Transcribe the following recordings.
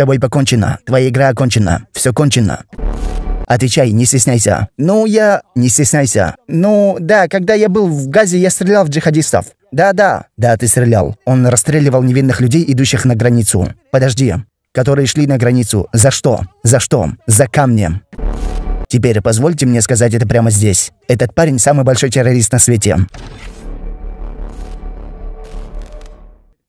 тобой покончено. Твоя игра окончена. Все кончено». Отвечай, не стесняйся. Ну, я... Не стесняйся. Ну, да, когда я был в Газе, я стрелял в джихадистов. Да-да. Да, ты стрелял. Он расстреливал невинных людей, идущих на границу. Подожди. Которые шли на границу. За что? За что? За камнем. Теперь позвольте мне сказать это прямо здесь. Этот парень самый большой террорист на свете.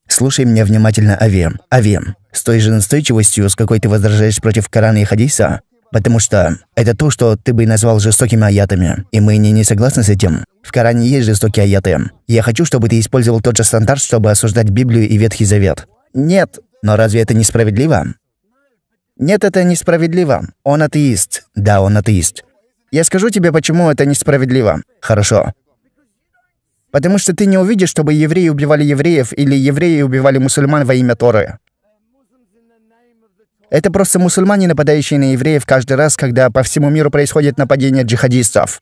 Слушай меня внимательно, Ави. Ави, с той же настойчивостью, с какой ты возражаешь против Корана и Хадиса, потому что это то, что ты бы назвал жестокими аятами, и мы не, не согласны с этим. В Коране есть жестокие аяты. Я хочу, чтобы ты использовал тот же стандарт, чтобы осуждать Библию и Ветхий Завет. Нет, но разве это несправедливо? Нет, это несправедливо. Он атеист. Да, он атеист. Я скажу тебе, почему это несправедливо. Хорошо. Потому что ты не увидишь, чтобы евреи убивали евреев или евреи убивали мусульман во имя Торы. Это просто мусульмане, нападающие на евреев каждый раз, когда по всему миру происходит нападение джихадистов.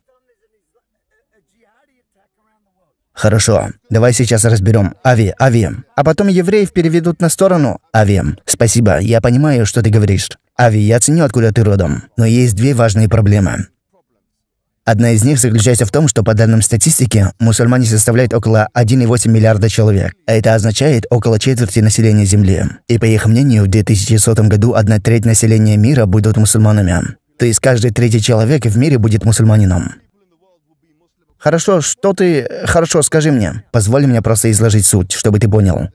Хорошо, давай сейчас разберем Ави, Ави. А потом евреев переведут на сторону Ави. Спасибо, я понимаю, что ты говоришь. Ави, я ценю, откуда ты родом. Но есть две важные проблемы. Одна из них заключается в том, что по данным статистики, мусульмане составляют около 1,8 миллиарда человек, а это означает около четверти населения Земли. И по их мнению, в 2100 году одна треть населения мира будут мусульманами. То есть каждый третий человек в мире будет мусульманином. Хорошо, что ты... Хорошо, скажи мне. Позволь мне просто изложить суть, чтобы ты понял.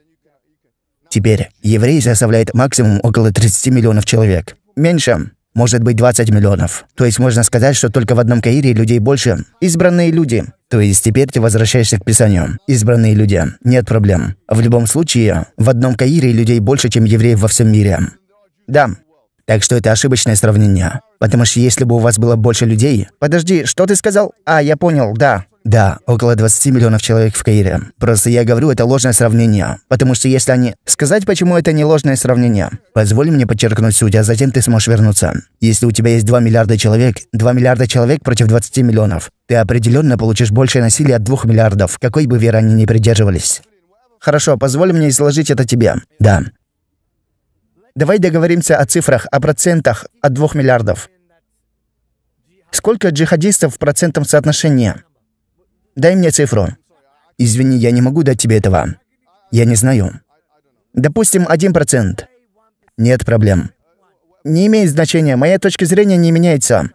Теперь, евреи составляют максимум около 30 миллионов человек. Меньше может быть 20 миллионов. То есть можно сказать, что только в одном Каире людей больше. Избранные люди. То есть теперь ты возвращаешься к Писанию. Избранные люди. Нет проблем. В любом случае, в одном Каире людей больше, чем евреев во всем мире. Да. Так что это ошибочное сравнение. Потому что если бы у вас было больше людей... Подожди, что ты сказал? А, я понял, да. Да, около 20 миллионов человек в Каире. Просто я говорю, это ложное сравнение. Потому что если они... Сказать, почему это не ложное сравнение. Позволь мне подчеркнуть суть, а затем ты сможешь вернуться. Если у тебя есть 2 миллиарда человек, 2 миллиарда человек против 20 миллионов, ты определенно получишь больше насилия от 2 миллиардов, какой бы веры они ни придерживались. Хорошо, позволь мне изложить это тебе. Да. Давай договоримся о цифрах, о процентах от 2 миллиардов. Сколько джихадистов в процентном соотношении? Дай мне цифру». «Извини, я не могу дать тебе этого. Я не знаю». «Допустим, 1%. «Нет проблем». «Не имеет значения, моя точка зрения не меняется».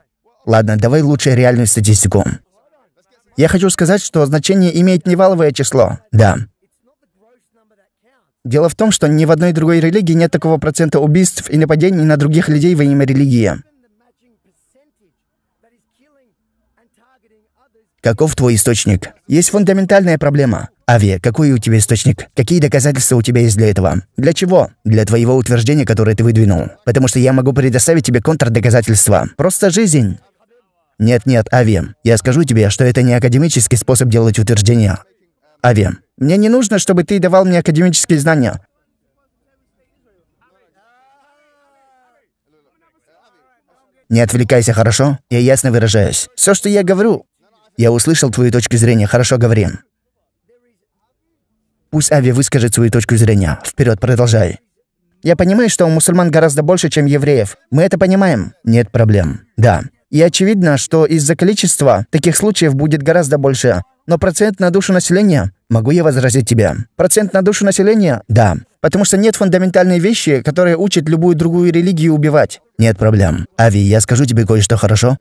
«Ладно, давай лучше реальную статистику». «Я хочу сказать, что значение имеет не валовое число». «Да». Дело в том, что ни в одной другой религии нет такого процента убийств и нападений на других людей во имя религии. Каков твой источник? Есть фундаментальная проблема. Авиа, какой у тебя источник? Какие доказательства у тебя есть для этого? Для чего? Для твоего утверждения, которое ты выдвинул. Потому что я могу предоставить тебе контрдоказательства. Просто жизнь. Нет-нет, Ави, я скажу тебе, что это не академический способ делать утверждения. Ави, мне не нужно, чтобы ты давал мне академические знания. Не отвлекайся, хорошо? Я ясно выражаюсь. Все, что я говорю, я услышал твою точку зрения. Хорошо, Гаврин. Пусть Ави выскажет свою точку зрения. Вперед, продолжай. Я понимаю, что у мусульман гораздо больше, чем евреев. Мы это понимаем. Нет проблем. Да. И очевидно, что из-за количества таких случаев будет гораздо больше. Но процент на душу населения... Могу я возразить тебе? Процент на душу населения? Да. Потому что нет фундаментальной вещи, которая учит любую другую религию убивать. Нет проблем. Ави, я скажу тебе кое-что хорошо.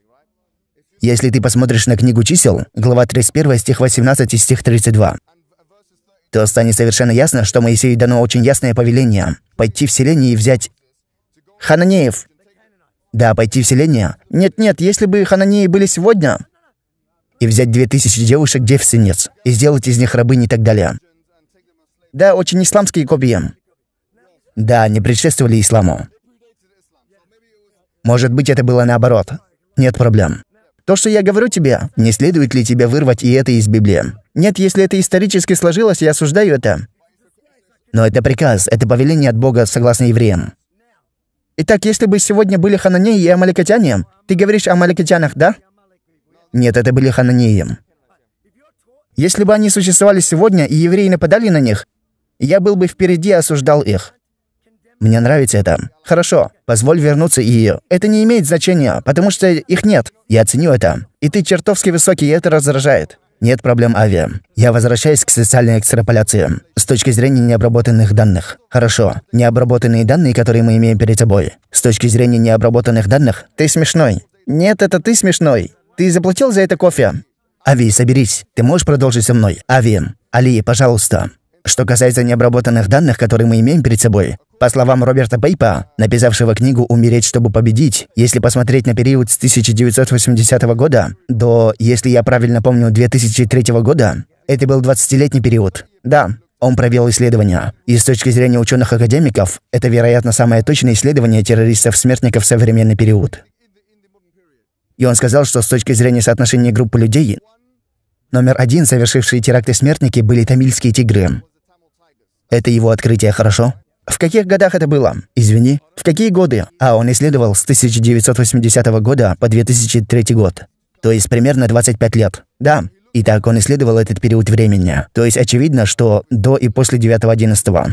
Если ты посмотришь на книгу чисел, глава 31, стих 18 и стих 32, то станет совершенно ясно, что Моисею дано очень ясное повеление – пойти в селение и взять... Хананеев! Да, пойти в селение. Нет-нет, если бы Хананеи были сегодня... И взять две тысячи девушек девственниц, и сделать из них рабынь и так далее. Да, очень исламские копии. Да, они предшествовали исламу. Может быть, это было наоборот. Нет проблем. То, что я говорю тебе, не следует ли тебе вырвать и это из Библии? Нет, если это исторически сложилось, я осуждаю это. Но это приказ, это повеление от Бога, согласно евреям. Итак, если бы сегодня были хананеи и амаликитяне, ты говоришь о амаликитянах, да? Нет, это были хананеи. Если бы они существовали сегодня, и евреи нападали на них, я был бы впереди и осуждал их. Мне нравится это. Хорошо, позволь вернуться и... Это не имеет значения, потому что их нет. Я ценю это. И ты чертовски высокий, и это раздражает. Нет проблем, Ави. Я возвращаюсь к социальной экстраполяции. С точки зрения необработанных данных. Хорошо. Необработанные данные, которые мы имеем перед собой. С точки зрения необработанных данных, ты смешной. Нет, это ты смешной. Ты заплатил за это кофе. Ави, соберись. Ты можешь продолжить со мной? Ави, Али, пожалуйста. Что касается необработанных данных, которые мы имеем перед собой, по словам Роберта Пейпа, написавшего книгу «Умереть, чтобы победить», если посмотреть на период с 1980 года до, если я правильно помню, 2003 года, это был 20-летний период. Да, он провел исследования. И с точки зрения ученых-академиков, это, вероятно, самое точное исследование террористов-смертников в современный период. И он сказал, что с точки зрения соотношения группы людей, Номер один, совершившие теракты смертники, были тамильские тигры. Это его открытие, хорошо? В каких годах это было? Извини. В какие годы? А он исследовал с 1980 года по 2003 год. То есть примерно 25 лет. Да. Итак, он исследовал этот период времени. То есть очевидно, что до и после 9.11.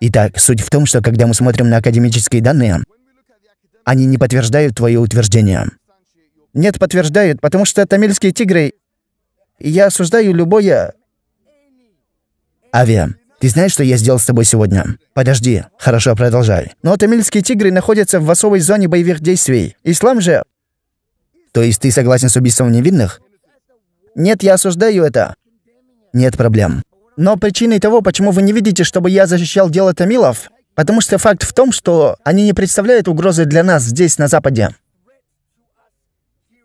Итак, суть в том, что когда мы смотрим на академические данные, они не подтверждают твое утверждение. Нет, подтверждают, потому что тамильские тигры... Я осуждаю любое... Авиа, ты знаешь, что я сделал с тобой сегодня? Подожди, хорошо, продолжай. Но тамильские тигры находятся в особой зоне боевых действий. Ислам же... То есть ты согласен с убийством невинных? Нет, я осуждаю это. Нет проблем. Но причиной того, почему вы не видите, чтобы я защищал дело тамилов, потому что факт в том, что они не представляют угрозы для нас здесь, на Западе.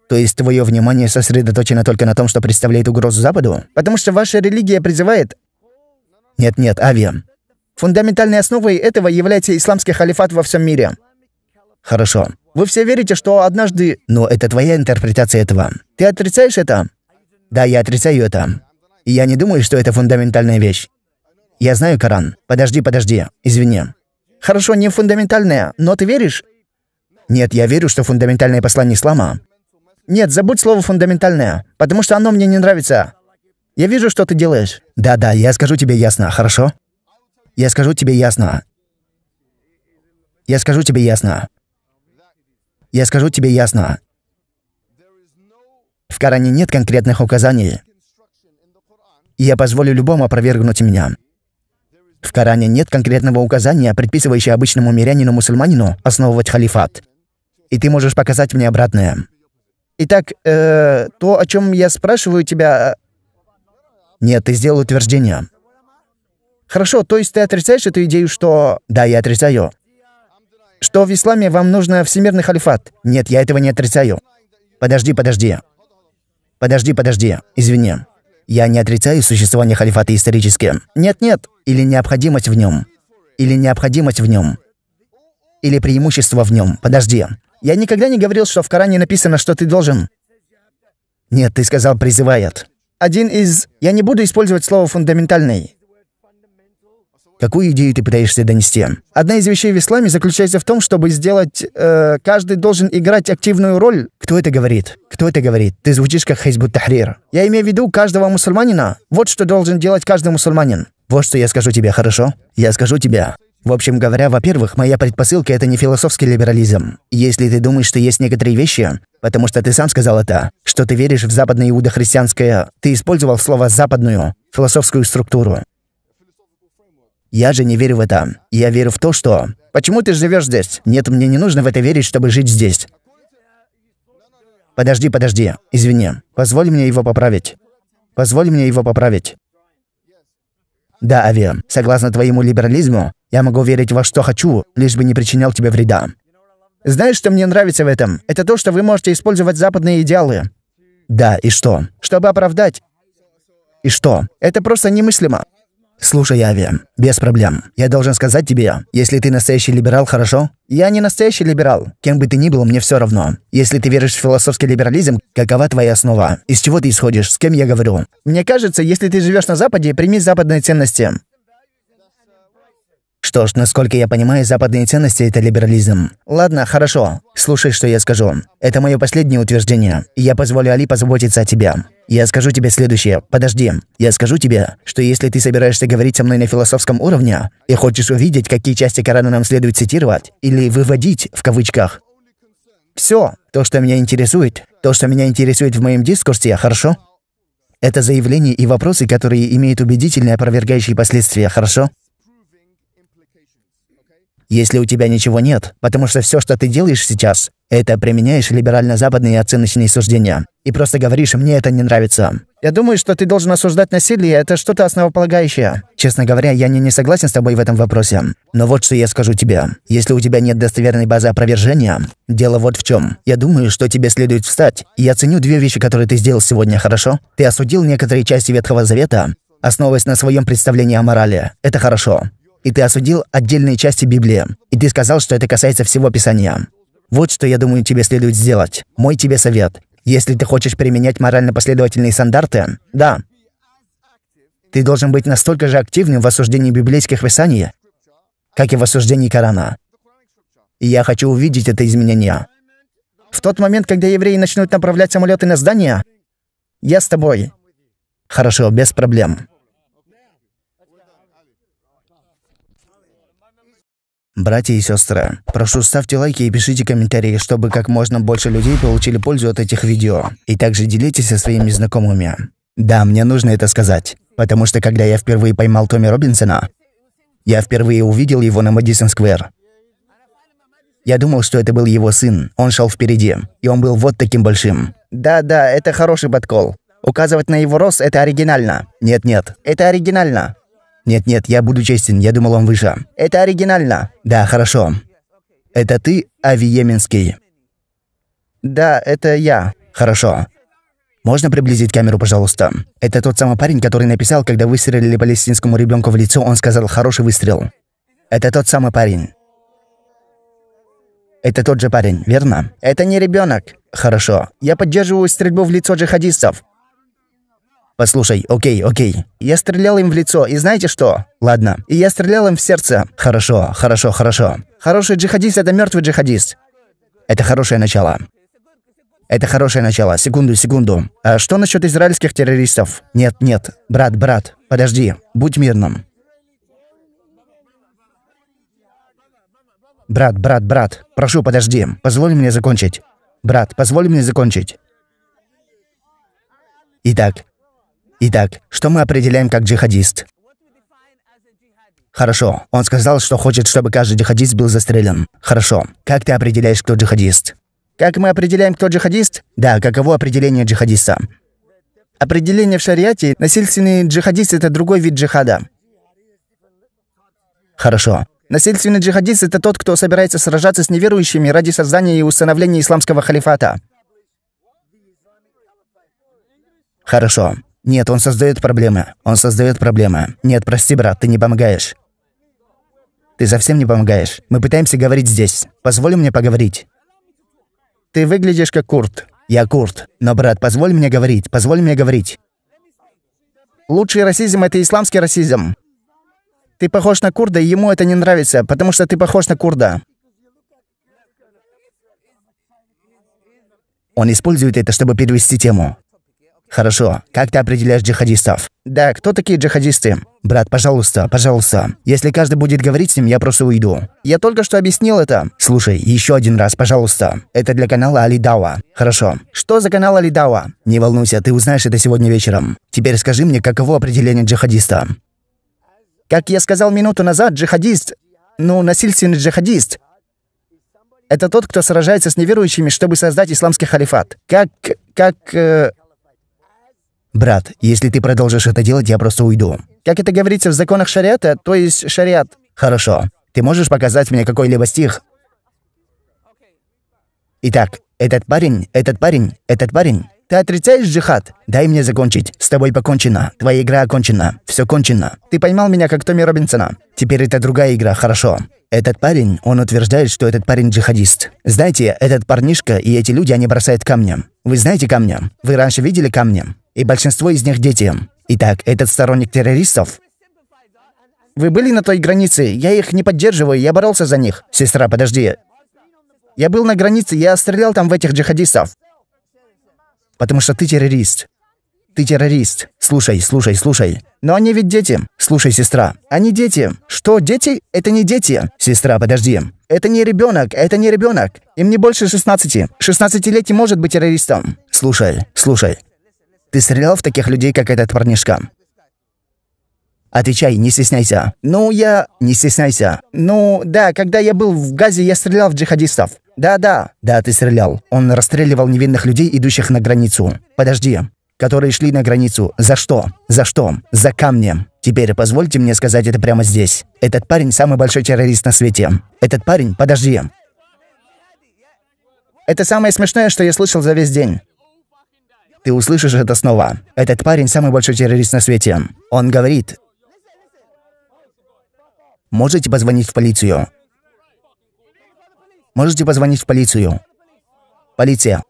То есть твое внимание сосредоточено только на том, что представляет угрозу Западу? Потому что ваша религия призывает... Нет-нет, Авиа. Фундаментальной основой этого является исламский халифат во всем мире. Хорошо. Вы все верите, что однажды... Но это твоя интерпретация этого. Ты отрицаешь это? Да, я отрицаю это. И я не думаю, что это фундаментальная вещь. Я знаю Коран. Подожди, подожди. Извини. Хорошо, не фундаментальная, но ты веришь? Нет, я верю, что фундаментальное послание ислама нет, забудь слово «фундаментальное», потому что оно мне не нравится. Я вижу, что ты делаешь. Да-да, я скажу тебе ясно, хорошо? Я скажу тебе ясно. Я скажу тебе ясно. Я скажу тебе ясно. В Коране нет конкретных указаний. И я позволю любому опровергнуть меня. В Коране нет конкретного указания, предписывающего обычному мирянину-мусульманину основывать халифат. И ты можешь показать мне обратное. Итак, э, то, о чем я спрашиваю тебя... Э, нет, ты сделал утверждение. Хорошо, то есть ты отрицаешь эту идею, что... Да, я отрицаю. Что в исламе вам нужно всемирный халифат. Нет, я этого не отрицаю. Подожди, подожди. Подожди, подожди. Извини. Я не отрицаю существование халифата исторически. Нет-нет. Или необходимость в нем. Или необходимость в нем. Или преимущество в нем. Подожди. Я никогда не говорил, что в Коране написано, что ты должен». «Нет, ты сказал «призывает». Один из... Я не буду использовать слово «фундаментальный». Какую идею ты пытаешься донести? Одна из вещей в исламе заключается в том, чтобы сделать... Э, каждый должен играть активную роль. Кто это говорит? Кто это говорит? Ты звучишь как Хизбут Тахрир. Я имею в виду каждого мусульманина. Вот что должен делать каждый мусульманин. Вот что я скажу тебе, хорошо? Я скажу тебе. В общем говоря, во-первых, моя предпосылка — это не философский либерализм. Если ты думаешь, что есть некоторые вещи, потому что ты сам сказал это, что ты веришь в западное иудохристианское, ты использовал слово «западную» философскую структуру. Я же не верю в это. Я верю в то, что... Почему ты живешь здесь? Нет, мне не нужно в это верить, чтобы жить здесь. Подожди, подожди. Извини. Позволь мне его поправить. Позволь мне его поправить. Да, Ави, согласно твоему либерализму, я могу верить во что хочу, лишь бы не причинял тебе вреда. Знаешь, что мне нравится в этом? Это то, что вы можете использовать западные идеалы. Да, и что? Чтобы оправдать. И что? Это просто немыслимо. Слушай, Ави, без проблем. Я должен сказать тебе, если ты настоящий либерал, хорошо? Я не настоящий либерал. Кем бы ты ни был, мне все равно. Если ты веришь в философский либерализм, какова твоя основа? Из чего ты исходишь? С кем я говорю? Мне кажется, если ты живешь на Западе, прими западные ценности. Что ж, насколько я понимаю, западные ценности – это либерализм. Ладно, хорошо. Слушай, что я скажу. Это мое последнее утверждение. Я позволю Али позаботиться о тебе. Я скажу тебе следующее. Подожди. Я скажу тебе, что если ты собираешься говорить со мной на философском уровне и хочешь увидеть, какие части Корана нам следует цитировать или «выводить» в кавычках, все, то, что меня интересует, то, что меня интересует в моем дискурсе, хорошо? Это заявления и вопросы, которые имеют убедительные опровергающие последствия, хорошо? Если у тебя ничего нет, потому что все, что ты делаешь сейчас, это применяешь либерально-западные оценочные суждения. И просто говоришь, мне это не нравится. Я думаю, что ты должен осуждать насилие, это что-то основополагающее. Честно говоря, я не, не согласен с тобой в этом вопросе. Но вот что я скажу тебе. Если у тебя нет достоверной базы опровержения, дело вот в чем. Я думаю, что тебе следует встать. Я ценю две вещи, которые ты сделал сегодня, хорошо? Ты осудил некоторые части Ветхого Завета, основываясь на своем представлении о морали. Это хорошо и ты осудил отдельные части Библии, и ты сказал, что это касается всего Писания. Вот что, я думаю, тебе следует сделать. Мой тебе совет. Если ты хочешь применять морально-последовательные стандарты, да, ты должен быть настолько же активным в осуждении библейских писаний, как и в осуждении Корана. И я хочу увидеть это изменение. В тот момент, когда евреи начнут направлять самолеты на здания, я с тобой. Хорошо, без проблем. Братья и сестры, прошу ставьте лайки и пишите комментарии, чтобы как можно больше людей получили пользу от этих видео. И также делитесь со своими знакомыми. Да, мне нужно это сказать. Потому что когда я впервые поймал Томми Робинсона, я впервые увидел его на Мэдисон Сквер. Я думал, что это был его сын. Он шел впереди. И он был вот таким большим. Да-да, это хороший подкол. Указывать на его рост – это оригинально. Нет-нет, это оригинально. «Нет-нет, я буду честен, я думал, он выше». «Это оригинально». «Да, хорошо». «Это ты, Авиеменский?» «Да, это я». авиеминский? да это я хорошо Можно приблизить камеру, пожалуйста?» «Это тот самый парень, который написал, когда выстрелили палестинскому ребенку в лицо, он сказал «хороший выстрел». Это тот самый парень. Это тот же парень, верно? Это не ребенок. Хорошо. Я поддерживаю стрельбу в лицо джихадистов. «Послушай, окей, окей. Я стрелял им в лицо, и знаете что? Ладно. И я стрелял им в сердце. Хорошо, хорошо, хорошо. Хороший джихадист – это мертвый джихадист. Это хорошее начало. Это хорошее начало. Секунду, секунду. А что насчет израильских террористов? Нет, нет. Брат, брат, подожди. Будь мирным. Брат, брат, брат, прошу, подожди. Позволь мне закончить. Брат, позволь мне закончить. Итак, Итак, что мы определяем как джихадист? Хорошо. Он сказал, что хочет, чтобы каждый джихадист был застрелен. Хорошо. Как ты определяешь, кто джихадист? Как мы определяем, кто джихадист? Да, каково определение джихадиста? Определение в шариате – насильственный джихадист – это другой вид джихада. Хорошо. Насильственный джихадист – это тот, кто собирается сражаться с неверующими ради создания и установления исламского халифата. Хорошо. «Нет, он создает проблемы. Он создает проблемы. Нет, прости, брат, ты не помогаешь». «Ты совсем не помогаешь. Мы пытаемся говорить здесь. Позволь мне поговорить». «Ты выглядишь как Курт». «Я Курт. Но, брат, позволь мне говорить. Позволь мне говорить». «Лучший расизм — это исламский расизм. Ты похож на Курда, и ему это не нравится, потому что ты похож на Курда». Он использует это, чтобы перевести тему. Хорошо. Как ты определяешь джихадистов? Да, кто такие джихадисты? Брат, пожалуйста, пожалуйста. Если каждый будет говорить с ним, я просто уйду. Я только что объяснил это. Слушай, еще один раз, пожалуйста. Это для канала Алидава. Хорошо. Что за канал Алидава? Не волнуйся, ты узнаешь это сегодня вечером. Теперь скажи мне, каково определение джихадиста? Как я сказал минуту назад, джихадист... Ну, насильственный джихадист. Это тот, кто сражается с неверующими, чтобы создать исламский халифат. Как... как... Э «Брат, если ты продолжишь это делать, я просто уйду». «Как это говорится в законах шариата, то есть шариат». «Хорошо. Ты можешь показать мне какой-либо стих?» «Итак, этот парень, этот парень, этот парень. Ты отрицаешь джихад? Дай мне закончить. С тобой покончено. Твоя игра окончена. Все кончено. Ты поймал меня, как Томми Робинсона. Теперь это другая игра, хорошо. Этот парень, он утверждает, что этот парень джихадист. Знаете, этот парнишка и эти люди, они бросают камнем. Вы знаете камня? Вы раньше видели камня? и большинство из них дети. Итак, этот сторонник террористов вы были на той границе? Я их не поддерживаю, я боролся за них. Сестра, подожди. Я был на границе, я стрелял там в этих джихадистов. Потому что ты террорист. Ты террорист. Слушай, слушай, слушай. Но они ведь дети. Слушай, сестра. Они дети. Что, дети? Это не дети. Сестра, подожди. Это не ребенок, это не ребенок. Им не больше 16. 16-летний может быть террористом. Слушай, слушай. Ты стрелял в таких людей, как этот парнишка?» «Отвечай, не стесняйся». «Ну, я...» «Не стесняйся». «Ну, да, когда я был в Газе, я стрелял в джихадистов». «Да-да». «Да, ты стрелял. Он расстреливал невинных людей, идущих на границу». «Подожди. Которые шли на границу. За что? За что? За камнем». Теперь позвольте мне сказать это прямо здесь. Этот парень самый большой террорист на свете. Этот парень, подожди. Это самое смешное, что я слышал за весь день. Ты услышишь это снова. Этот парень самый большой террорист на свете. Он говорит... Можете позвонить в полицию. Можете позвонить в полицию. Полиция.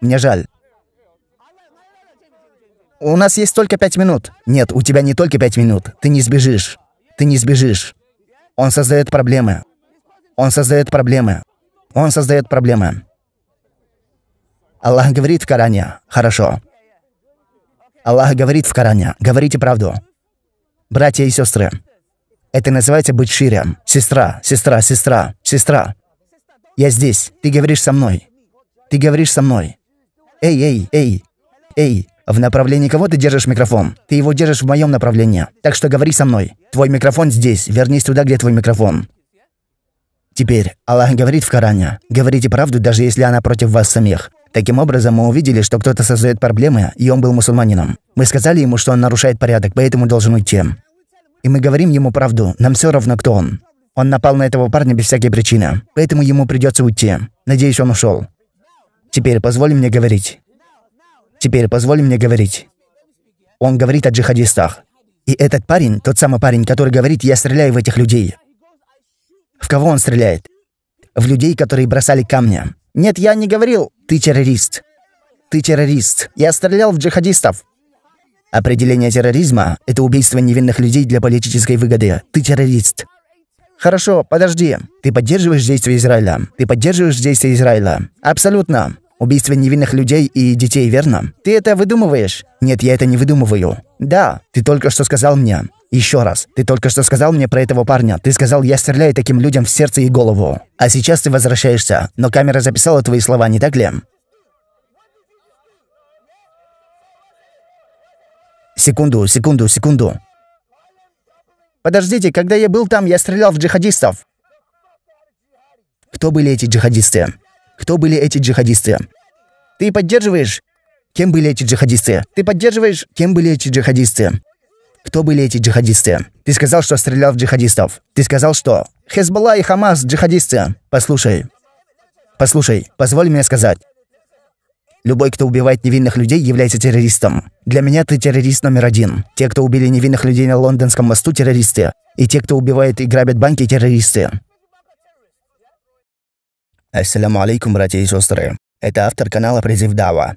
Мне жаль. У нас есть только пять минут. Нет, у тебя не только пять минут. Ты не сбежишь. Ты не сбежишь. Он создает проблемы. Он создает проблемы. Он создает проблемы. Аллах говорит в Коране. Хорошо. Аллах говорит в Коране. Говорите правду. Братья и сестры. Это называется быть шире. Сестра, сестра, сестра, сестра. Я здесь. Ты говоришь со мной. Ты говоришь со мной. Эй, эй, эй, эй. В направлении кого ты держишь микрофон? Ты его держишь в моем направлении. Так что говори со мной. Твой микрофон здесь. Вернись туда, где твой микрофон. Теперь Аллах говорит в Коране, говорите правду, даже если она против вас самих. Таким образом, мы увидели, что кто-то создает проблемы, и он был мусульманином. Мы сказали ему, что он нарушает порядок, поэтому должен уйти. И мы говорим ему правду, нам все равно, кто он. Он напал на этого парня без всякой причины, поэтому ему придется уйти. Надеюсь, он ушел. Теперь позволь мне говорить. Теперь позволь мне говорить. Он говорит о джихадистах. И этот парень, тот самый парень, который говорит, я стреляю в этих людей, в кого он стреляет? В людей, которые бросали камни. Нет, я не говорил, ты террорист. Ты террорист. Я стрелял в джихадистов. Определение терроризма — это убийство невинных людей для политической выгоды. Ты террорист. Хорошо, подожди. Ты поддерживаешь действия Израиля. Ты поддерживаешь действия Израиля. Абсолютно. Убийство невинных людей и детей, верно? Ты это выдумываешь? Нет, я это не выдумываю. Да, ты только что сказал мне. Еще раз, ты только что сказал мне про этого парня. Ты сказал, я стреляю таким людям в сердце и голову. А сейчас ты возвращаешься, но камера записала твои слова, не так ли? Секунду, секунду, секунду. Подождите, когда я был там, я стрелял в джихадистов. Кто были эти джихадисты? Кто были эти джихадисты? Ты поддерживаешь? Кем были эти джихадисты? Ты поддерживаешь? Кем были эти джихадисты? Кто были эти джихадисты? Ты сказал, что стрелял в джихадистов. Ты сказал, что... Хезболла и Хамас – джихадисты. Послушай. Послушай, позволь мне сказать. Любой, кто убивает невинных людей, является террористом. Для меня ты террорист номер один. Те, кто убили невинных людей на Лондонском мосту – террористы. И те, кто убивает и грабит банки – террористы. Ассаламу алейкум, братья и сестры. Это автор канала «Призыв Дава».